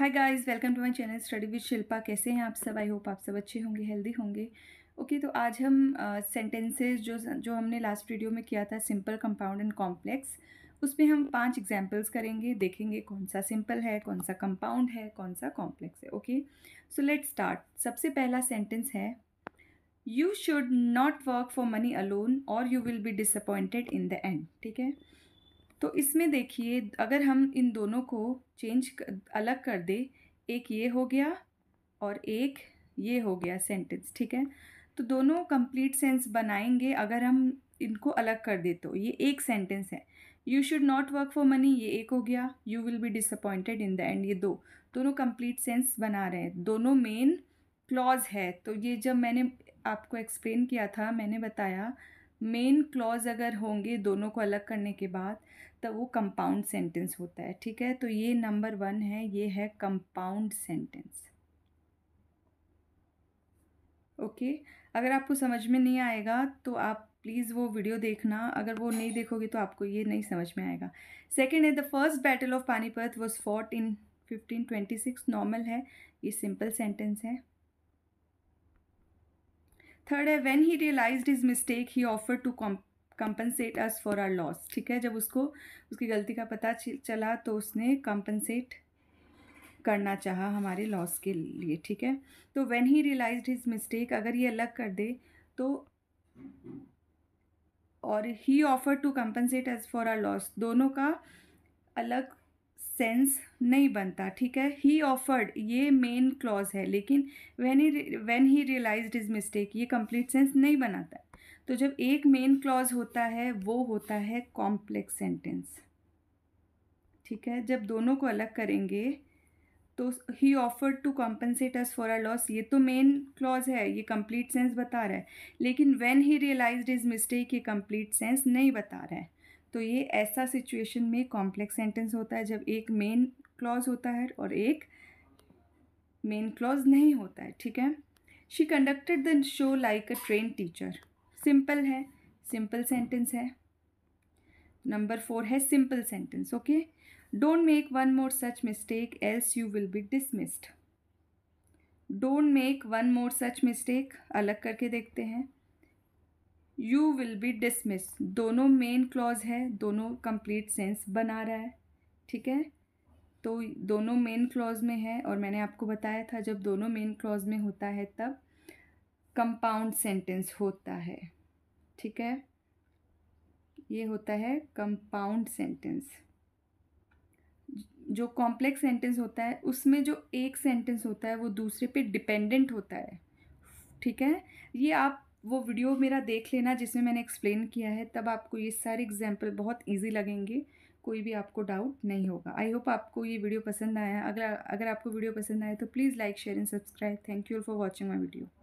hi guys welcome to my channel study with Shilpa कैसे हैं आप सब आई होप आप सब अच्छे होंगे हेल्दी होंगे ओके okay, तो आज हम सेंटेंसेस uh, जो जो हमने लास्ट वीडियो में किया था सिंपल कंपाउंड एंड कॉम्प्लेक्स उसमें हम पांच एग्जांपल्स करेंगे देखेंगे कौन सा सिंपल है कौन सा कंपाउंड है कौन सा कॉम्प्लेक्स है ओके सो लेट स्टार्ट सबसे पहला सेंटेंस है you should not work for money alone और you will be disappointed in the end ठीक है तो इसमें देखिए अगर हम इन दोनों को चेंज अलग कर दे एक ये हो गया और एक ये हो गया सेंटेंस ठीक है तो दोनों कंप्लीट सेंस बनाएंगे अगर हम इनको अलग कर दे तो ये एक सेंटेंस है you should not work for money ये एक हो गया you will be disappointed in the end ये दो दोनों कंप्लीट सेंस बना रहे हैं दोनों मेन क्लॉज है तो ये जब मैंने आपको एक्सप्लेन किया था मैंने बताया मेन क्लॉज अगर होंगे दोनों को अलग करने के बाद तो वो कंपाउंड सेंटेंस होता है ठीक है तो ये नंबर वन है ये है कंपाउंड सेंटेंस ओके अगर आपको समझ में नहीं आएगा तो आप प्लीज़ वो वीडियो देखना अगर वो नहीं देखोगे तो आपको ये नहीं समझ में आएगा सेकेंड है the first battle of Panipat was fought in fifteen twenty six normal है ये सिंपल सेंटेंस है थर्ड है when he realised his mistake he offer to compensate us for our loss ठीक है जब उसको उसकी गलती का पता चला तो उसने कंपनसेट करना चाहा हमारे लॉस के लिए ठीक है तो when he realised his mistake अगर ये अलग कर दे तो और he offer to compensate as for our loss दोनों का अलग सेंस नहीं बनता ठीक है ही ऑफर्ड ये मेन क्लॉज है लेकिन when he when he realise is mistake ये कंप्लीट सेंस नहीं बनाता तो जब एक मेन क्लॉज होता है वो होता है कॉम्प्लेक्स सेंटेंस ठीक है जब दोनों को अलग करेंगे तो he offered to compensate us for a loss ये तो मेन क्लॉज है ये कंप्लीट सेंस बता रहा है लेकिन when he realised is mistake ये कंप्लीट सेंस नहीं बता रहा है तो ये ऐसा सिचुएशन में कॉम्प्लेक्स सेंटेंस होता है जब एक मेन क्लॉज होता है और एक मेन क्लॉज नहीं होता है ठीक है she conducted the show like a train teacher simple है सिंपल सेंटेंस है नंबर फोर है simple sentence okay don't make one more such mistake else you will be dismissed don't make one more such mistake अलग करके देखते हैं you will be dismiss दोनों main clause है दोनों कंप्लीट सेंस बना रहा है ठीक है तो दोनों मेन क्लॉज में है और मैंने आपको बताया था जब दोनों मेन क्लॉज में होता है तब कंपाउंड सेंटेंस होता है ठीक है ये होता है कंपाउंड सेंटेंस जो कॉम्प्लेक्स सेंटेंस होता है उसमें जो एक सेंटेंस होता है वो दूसरे पे डिपेंडेंट होता है ठीक है ये आप वो वीडियो मेरा देख लेना जिसमें मैंने एक्सप्लेन किया है तब आपको ये सारे एग्जाम्पल बहुत ईजी लगेंगे कोई भी आपको डाउट नहीं होगा आई होप आपको ये वीडियो पसंद आया अगर अगर आपको वीडियो पसंद आया तो please like share and subscribe thank you for watching my video